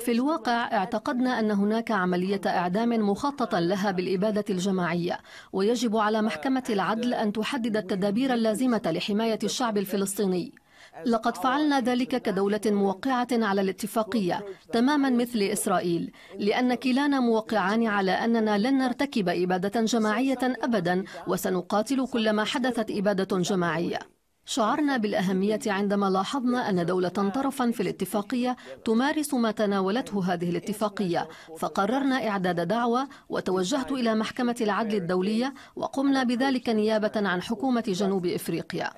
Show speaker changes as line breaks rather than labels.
في الواقع اعتقدنا أن هناك عملية إعدام مخططا لها بالإبادة الجماعية ويجب على محكمة العدل أن تحدد التدابير اللازمة لحماية الشعب الفلسطيني لقد فعلنا ذلك كدولة موقعة على الاتفاقية تماما مثل إسرائيل لأن كلانا موقعان على أننا لن نرتكب إبادة جماعية أبدا وسنقاتل كلما حدثت إبادة جماعية شعرنا بالأهمية عندما لاحظنا أن دولة طرفا في الاتفاقية تمارس ما تناولته هذه الاتفاقية فقررنا إعداد دعوة وتوجهت إلى محكمة العدل الدولية وقمنا بذلك نيابة عن حكومة جنوب إفريقيا